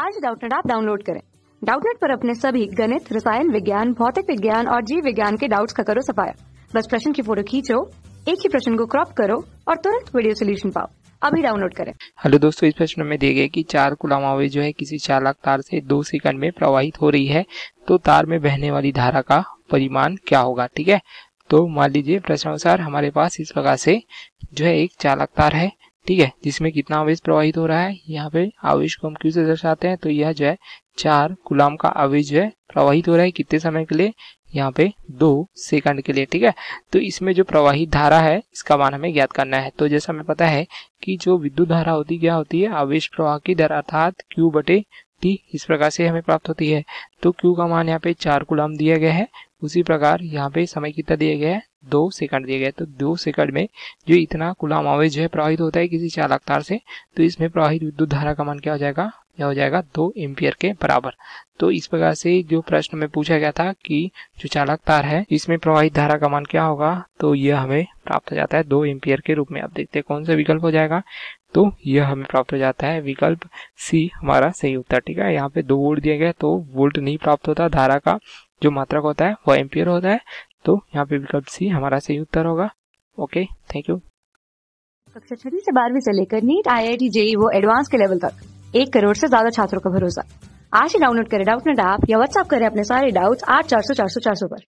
आज डाउटनेट आप डाउनलोड करें डाउटनेट पर अपने सभी गणित रसायन विज्ञान भौतिक विज्ञान और जीव विज्ञान के डाउट्स का करो सफाया बस प्रश्न की फोटो खींचो एक ही प्रश्न को क्रॉप करो और तुरंत वीडियो सोल्यूशन पाओ अभी डाउनलोड करें हेलो दोस्तों इस प्रश्न में दिए गए कि चार गुलाम आवेश जो है किसी चालक तार से दो सेकंड में प्रवाहित हो रही है तो तार में बहने वाली धारा का परिमाण क्या होगा ठीक है तो मान लीजिए प्रश्न अनुसार हमारे पास इस प्रकार से जो है एक चालक तार है ठीक है जिसमें कितना आवेश प्रवाहित हो रहा है यहाँ पे आवेश को हम क्यू से दर्शाते हैं तो यह जो है चार गुलाम का आवेश जो है प्रवाहित हो रहा है कितने समय के लिए यहाँ पे दो सेकंड के लिए ठीक है तो इसमें जो प्रवाहित धारा है इसका मान हमें ज्ञात करना है तो जैसा हमें पता है कि जो विद्युत धारा होती क्या होती है आवेश प्रवाह की दर अर्थात क्यू बटे टी इस प्रकार से हमें प्राप्त होती है तो क्यू का मान यहाँ पे चार गुलाम दिया गया है उसी प्रकार यहाँ पे समय कितना दिया गया है दो सेकंड दिया गया तो दो सेकंड में जो इतना कुला अमावेश जो है प्रवाहित होता है किसी चालक तार से तो इसमें प्रवाहित विद्युत धारा का मान क्या हो जाएगा यह हो जाएगा दो एम्पियर के बराबर तो इस प्रकार से जो प्रश्न में पूछा गया था कि जो चालक तार है इसमें प्रवाहित धारा का मान क्या होगा तो यह हमें प्राप्त हो जाता है दो एम्पियर के रूप में आप देखते हैं कौन सा विकल्प हो जाएगा तो यह हमें प्राप्त हो जाता है विकल्प सी हमारा सही उत्तर ठीक है यहाँ पे दो वोल्ट दिया गया तो वोल्ट नहीं प्राप्त होता धारा का जो मात्रक होता है वह एम्पियर होता है तो यहाँ पे विकल्प सी हमारा सही उत्तर होगा ओके थैंक यू कक्षा छठी से बारहवीं से लेकर NEET I I T JEE वो एडवांस के लेवल तक एक करोड़ से ज्यादा छात्रों का भरोसा आज ही डाउनलोड करें डाउट नेट ऐप या व्हाट्सअप करें अपने सारे डाउट्स आठ चार सौ चार सौ चार सौ पर